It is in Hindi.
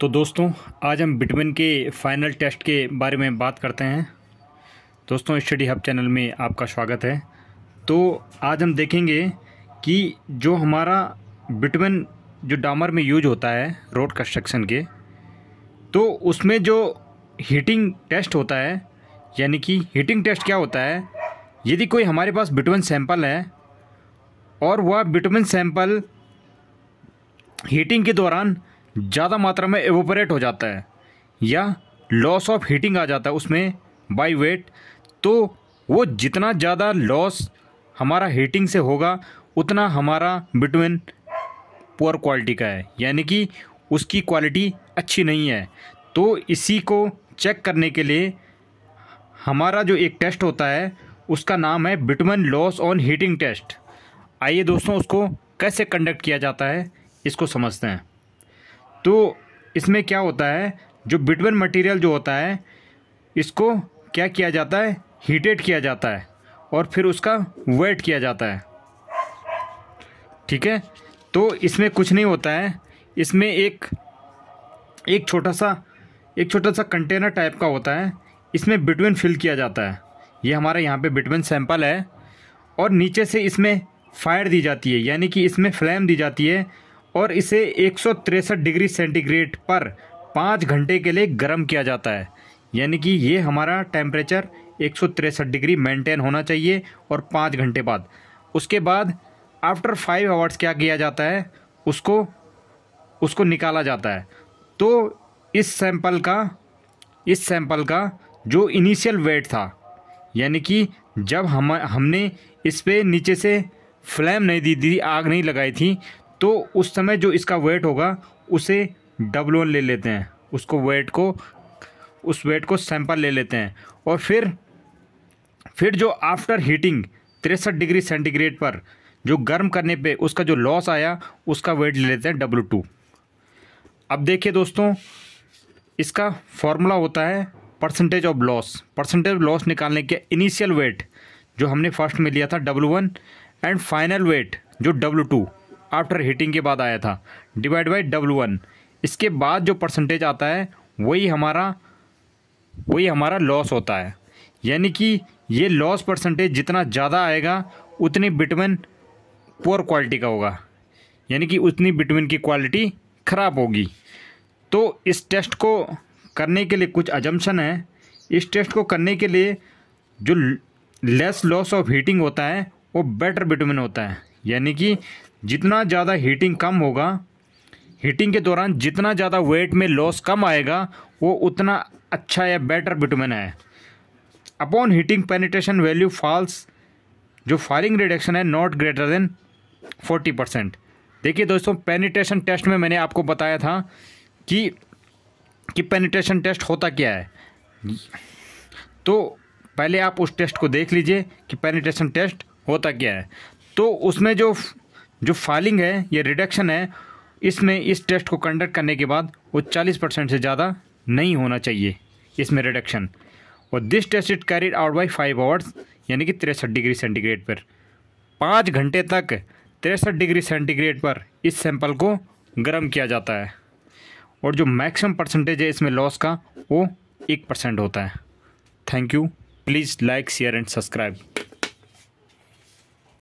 तो दोस्तों आज हम बिटमिन के फाइनल टेस्ट के बारे में बात करते हैं दोस्तों स्टडी हब चैनल में आपका स्वागत है तो आज हम देखेंगे कि जो हमारा बिटमिन जो डामर में यूज होता है रोड कंस्ट्रक्शन के तो उसमें जो हीटिंग टेस्ट होता है यानी कि हीटिंग टेस्ट क्या होता है यदि कोई हमारे पास बिटमिन सैंपल है और वह बिटमिन सैंपल हीटिंग के दौरान ज़्यादा मात्रा में एवोपरेट हो जाता है या लॉस ऑफ हीटिंग आ जाता है उसमें बाई वेट तो वो जितना ज़्यादा लॉस हमारा हीटिंग से होगा उतना हमारा बिटवीन पुअर क्वालिटी का है यानी कि उसकी क्वालिटी अच्छी नहीं है तो इसी को चेक करने के लिए हमारा जो एक टेस्ट होता है उसका नाम है bitumen loss on heating test आइए दोस्तों उसको कैसे कंडक्ट किया जाता है इसको समझते हैं तो इसमें क्या होता है जो बिटवन मटेरियल जो होता है इसको क्या किया जाता है हीटेड किया जाता है और फिर उसका वेट किया जाता है ठीक है तो इसमें कुछ नहीं होता है इसमें एक एक छोटा सा एक छोटा सा कंटेनर टाइप का होता है इसमें बिटवन फिल किया जाता है ये हमारा यहाँ पे बिटविन सैंपल है और नीचे से इसमें फायर दी जाती है यानी कि इसमें फ्लेम दी जाती है और इसे एक डिग्री सेंटीग्रेड पर पाँच घंटे के लिए गर्म किया जाता है यानी कि ये हमारा टेम्परेचर एक डिग्री मेंटेन होना चाहिए और पाँच घंटे बाद उसके बाद आफ्टर फाइव आवर्स क्या किया जाता है उसको उसको निकाला जाता है तो इस सैंपल का इस सैंपल का जो इनिशियल वेट था यानी कि जब हम हमने इस पर नीचे से फ्लेम नहीं दी थी आग नहीं लगाई थी तो उस समय जो इसका वेट होगा उसे वन ले लेते हैं उसको वेट को उस वेट को सैंपल ले लेते हैं और फिर फिर जो आफ्टर हीटिंग तिरसठ डिग्री सेंटीग्रेड पर जो गर्म करने पे उसका जो लॉस आया उसका वेट ले लेते हैं डब्लू टू अब देखिए दोस्तों इसका फॉर्मूला होता है percentage of loss percentage loss निकालने के इनिशियल वेट जो हमने फर्स्ट में लिया था W one and final weight जो डब्लू टू आफ्टर हीटिंग के बाद आया था डिवाइड बाई डब्लू वन इसके बाद जो परसेंटेज आता है वही हमारा वही हमारा लॉस होता है यानी कि ये लॉस परसेंटेज जितना ज़्यादा आएगा उतनी बिटमिन पुअर क्वालिटी का होगा यानी कि उतनी बिटमिन की क्वालिटी ख़राब होगी तो इस टेस्ट को करने के लिए कुछ अजम्पन है इस टेस्ट को करने के लिए जो लेस लॉस ऑफ हीटिंग होता है वो बेटर बिटमिन होता है यानी कि जितना ज़्यादा हीटिंग कम होगा हीटिंग के दौरान जितना ज़्यादा वेट में लॉस कम आएगा वो उतना अच्छा या बेटर विटामिन है upon heating penetration value falls जो फायरिंग रिडक्शन है not greater than forty percent देखिए दोस्तों पेनिट्रेशन टेस्ट में मैंने आपको बताया था कि कि पेनिट्रेशन टेस्ट होता क्या है तो पहले आप उस टेस्ट को देख लीजिए कि पेनिट्रेशन टेस्ट होता क्या है तो उसमें जो जो फाइलिंग है या रिडक्शन है इसमें इस टेस्ट को कंडक्ट करने के बाद वो 40 परसेंट से ज़्यादा नहीं होना चाहिए इसमें रिडक्शन और this test it carried out by five hours यानी कि तिरसठ डिग्री सेंटीग्रेड पर पाँच घंटे तक तिरसठ डिग्री सेंटीग्रेड पर इस सैंपल को गर्म किया जाता है और जो मैक्सिमम परसेंटेज है इसमें लॉस का वो एक परसेंट होता है thank you please like share and subscribe